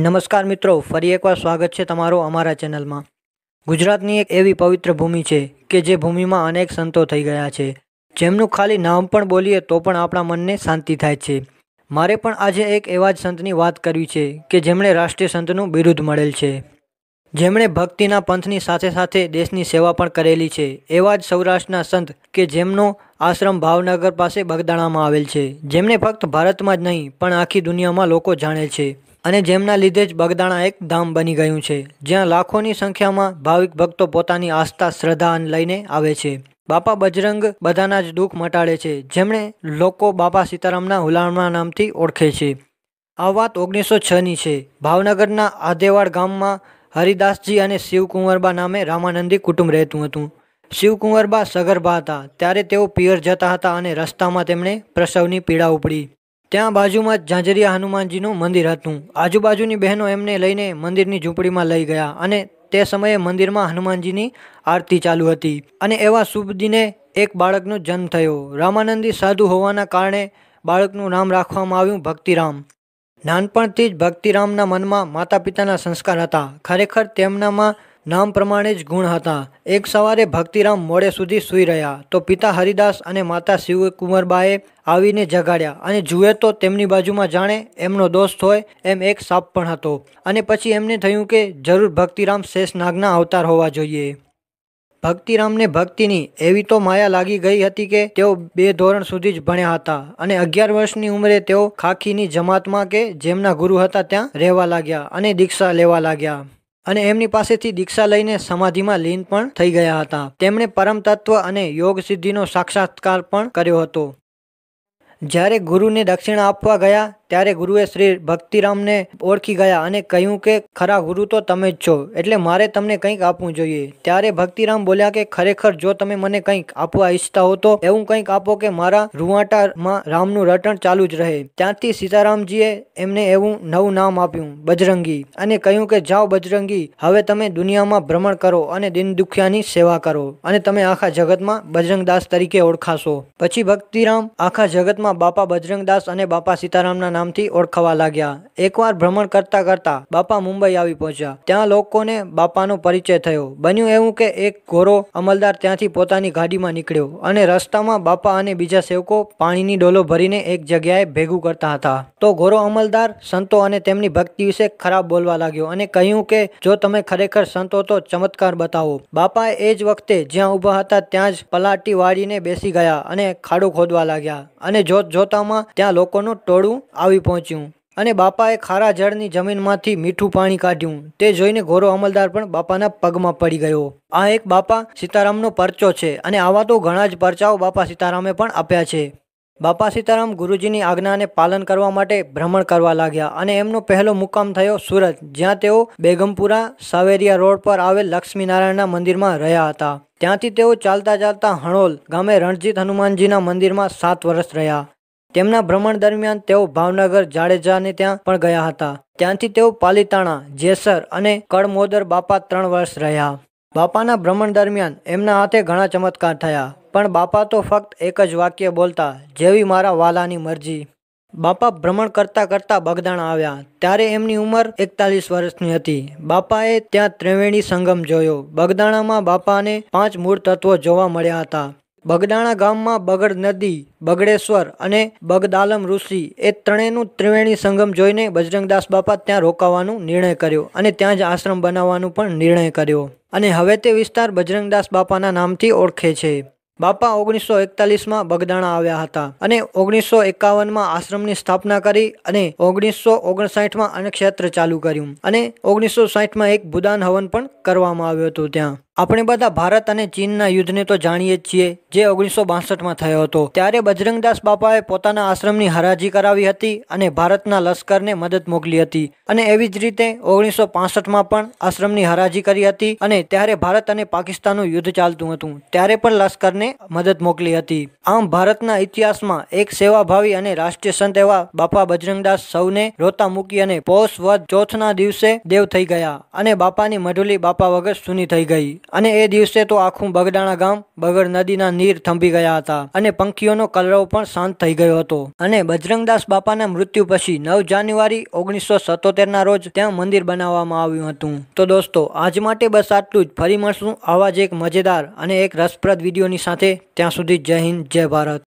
નમસ્કાર મિત્રો ફરી એકવાર સ્વાગત છે તમારો અમારા ચેનલમાં ગુજરાતની એક એવી પવિત્ર ભૂમિ છે કે જે ભૂમિમાં અનેક સંતો થઈ ગયા છે જેમનું ખાલી નામ પણ બોલીએ તો પણ આપણા મનને શાંતિ થાય છે મારે પણ આજે એક એવા જ સંતની વાત કરવી છે કે જેમણે રાષ્ટ્રીય સંતનું બિરુદ મળેલ છે જેમણે ભક્તિના પંથની સાથે સાથે દેશની સેવા પણ કરેલી છે એવા જ સૌરાષ્ટ્રના સંત કે જેમનો આશ્રમ ભાવનગર પાસે બગદાણામાં આવેલ છે જેમને ફક્ત ભારતમાં જ નહીં પણ આખી દુનિયામાં લોકો જાણે છે અને જેમના લીધે જ બગદાણા એક ધામ બની ગયું છે જ્યાં લાખોની સંખ્યામાં ભાવિક ભક્તો પોતાની આસ્થા શ્રદ્ધા લઈને આવે છે બાપા બજરંગ બધાના જ દુઃખ મટાડે છે જેમણે લોકો બાપા સીતારામના હુલામણા નામથી ઓળખે છે આ વાત ઓગણીસો છની છે ભાવનગરના આદેવાડ ગામમાં હરિદાસજી અને શિવકુંવરબા નામે રામાનંદી કુટુંબ રહેતું હતું શિવકુંવરબા સગર્ભા હતા ત્યારે તેઓ પિયર જતા હતા અને રસ્તામાં તેમણે પ્રસવની પીડા ઉપડી ત્યાં બાજુમાં જ ઝાંઝરિયા હનુમાનજીનું મંદિર હતું આજુબાજુની બહેનો એમને લઈને મંદિરની ઝૂંપડીમાં લઈ ગયા અને તે સમયે મંદિરમાં હનુમાનજીની આરતી ચાલુ હતી અને એવા શુભ દિને એક બાળકનો જન્મ થયો રામાનંદી સાધુ હોવાના કારણે બાળકનું નામ રાખવામાં આવ્યું ભક્તિરામ નાનપણથી જ ભક્તિરામના મનમાં માતા પિતાના સંસ્કાર હતા ખરેખર તેમનામાં નામ પ્રમાણે જ ગુણ હતા એક સવારે ભક્તિરામ મોડે સુધી સૂઈ રહ્યા તો પિતા હરિદાસ અને માતા શિવકુમારબાએ આવીને જગાડ્યા અને જુએ તો તેમની બાજુમાં જાણે એમનો દોસ્ત હોય એમ એક સાપ પણ હતો અને પછી એમને થયું કે જરૂર ભક્તિરામ શેષ નાગના અવતાર હોવા જોઈએ ભક્તિરામને ભક્તિની એવી તો માયા લાગી ગઈ હતી કે તેઓ બે ધોરણ સુધી જ ભણ્યા હતા અને અગિયાર વર્ષની ઉંમરે તેઓ ખાખીની જમાતમાં કે જેમના ગુરુ હતા ત્યાં રહેવા લાગ્યા અને દીક્ષા લેવા લાગ્યા અને એમની પાસેથી દીક્ષા લઈને સમાધિમાં લીન પણ થઈ ગયા હતા તેમણે પરમ તત્વ અને યોગ સિદ્ધિનો સાક્ષાત્કાર પણ કર્યો હતો જ્યારે ગુરુને દક્ષિણા આપવા ગયા ત્યારે ગુરુએ શ્રી ભક્તિરામને ઓળખી ગયા અને કહ્યું કે ખરા ગુરુ તો તમે જ છો એટલે મારે તમને કંઈક આપવું જોઈએ ત્યારે ભક્તિરામ બોલ્યા કે ખરેખર જો તમે મને કંઈક આપવા ઈચ્છતા હો તો એવું કંઈક આપો કે મારા રૂવાટામાં રામનું રટણ ચાલુ જ રહે ત્યાંથી સીતારામજીએ એમને એવું નવું નામ આપ્યું બજરંગી અને કહ્યું કે જાઓ બજરંગી હવે તમે દુનિયામાં ભ્રમણ કરો અને દિન દુખિયાની સેવા કરો અને તમે આખા જગતમાં બજરંગદાસ તરીકે ઓળખાશો પછી ભક્તિરામ આખા જગતમાં બાપા બજરંગદાસ અને બાપા સીતારામના નામ નામથી ઓળખાવા લાગ્યા એકવાર ભ્રમણ કરતા કરતા બાપા મુંબઈ આવી પહોંચ્યા ત્યાં લોકોને બાપાનો પરિચય થયો બન્યું એવું કે એક ગોરો અમલદાર ત્યાંથી પોતાની ગાડીમાં નીકળ્યો અને રસ્તામાં બાપા અને બીજા સેવકો પાણીની ડોલો ભરીને એક જગ્યાએ ભેગું કરતા હતા તો ગોરો અમલદાર સંતો અને તેમની ભક્તિ વિશે ખરાબ બોલવા લાગ્યો અને કહ્યું કે જો તમે ખરેખર સંતો તો ચમત્કાર બતાવો બાપાએ એ જ વખતે જ્યાં ઊભા હતા ત્યાં જ પલાટી વાળીને બેસી ગયા અને ખાડો ખોદવા લાગ્યા અને જોત જોતામાં ત્યાં લોકોનું ટોળું આવ્યું આવી પહોંચ્યું અને બાપાએ ખારા જળની જમીનમાંથી મીઠું પાણી કાઢ્યું તે જોઈને ઘોરો અમલદાર પણ બાપાના પગમાં પડી ગયો આ એક બાપા સીતારામનો પરચો છે અને આવા તો ઘણા જ પરચાઓ બાપા સીતારામે પણ આપ્યા છે બાપા સીતારામ ગુરુજીની આજ્ઞાને પાલન કરવા માટે ભ્રમણ કરવા લાગ્યા અને એમનો પહેલો મુકામ થયો સુરત જ્યાં તેઓ બેગમપુરા સાવેરિયા રોડ પર આવેલ લક્ષ્મીનારાયણના મંદિરમાં રહ્યા હતા ત્યાંથી તેઓ ચાલતા ચાલતા હણોલ ગામે રણજીત હનુમાનજીના મંદિરમાં સાત વર્ષ રહ્યા તેમના ભ્રમણ દરમિયાન તેઓ ભાવનગર જાડેજાને ત્યાં પણ ગયા હતા ત્યાંથી તેઓ પાલીતાણા જેસર અને કળમોદર બાપા ત્રણ વર્ષ રહ્યા બાપાના ભ્રમણ દરમિયાન એમના હાથે ઘણા ચમત્કાર થયા પણ બાપા તો ફક્ત એક જ વાક્ય બોલતા જેવી મારા વાલાની મરજી બાપા ભ્રમણ કરતા કરતા બગદાણા આવ્યા ત્યારે એમની ઉંમર એકતાલીસ વર્ષની હતી બાપાએ ત્યાં ત્રિવેણી સંગમ જોયો બગદાણામાં બાપાને પાંચ મૂળ તત્વો જોવા મળ્યા હતા બગદાણા ગામમાં બગડ નદી બગડેશ્વર અને બગદાલમ ઋષિ એ ત્રણેયનું ત્રિવેણી સંગમ જોઈને બજરંગદાસ બાપા ત્યાં રોકાવાનો નિર્ણય કર્યો અને ત્યાં જ આશ્રમ બનાવવાનો પણ નિર્ણય કર્યો અને હવે તે વિસ્તાર બજરંગદાસ બાપાના નામથી ઓળખે છે બાપા ઓગણીસો એકતાલીસમાં બગદાણા આવ્યા હતા અને ઓગણીસો એકાવનમાં આશ્રમની સ્થાપના કરી અને ઓગણીસો ઓગણસાઠમાં અન્નક્ષેત્ર ચાલુ કર્યું અને ઓગણીસો સાઠમાં એક ભૂદાન હવન પણ કરવામાં આવ્યું હતું ત્યાં આપણે બધા ભારત અને ચીનના યુદ્ધને તો જાણીએ જ છીએ જે ઓગણીસો બાસઠમાં થયો હતો ત્યારે બજરંગદાસ બાપાએ પોતાના આશ્રમની હરાજી કરાવી હતી અને ભારતના લશ્કરને મદદ મોકલી હતી અને એવી જ રીતે ઓગણીસો પાસઠમાં પણ આશ્રમની હરાજી કરી હતી અને ત્યારે ભારત અને પાકિસ્તાનનું યુદ્ધ ચાલતું હતું ત્યારે પણ લશ્કરને મદદ મોકલી હતી આમ ભારતના ઇતિહાસમાં એક સેવાભાવી અને રાષ્ટ્રીય સંત એવા બાપા બજરંગદાસ સૌને રોતા મૂકી અને પોષ વધ ચોથના દિવસે દેવ થઈ ગયા અને બાપાની મઢુલી બાપા વગર સૂની થઈ ગઈ અને એ દિવસે તો આખું બગડાણા ગામ બગડ નદીના નીર થંભી ગયા હતા અને પંખીઓનો કલરવ પણ શાંત થઈ ગયો હતો અને બજરંગદાસ બાપાના મૃત્યુ પછી નવ જાન્યુઆરી ઓગણીસો સત્તોતેરના રોજ ત્યાં મંદિર બનાવવામાં આવ્યું હતું તો દોસ્તો આજ માટે બસ આટલું જ ફરી મળશું આવા જ એક મજેદાર અને એક રસપ્રદ વિડીયોની સાથે ત્યાં સુધી જય હિન્દ જય ભારત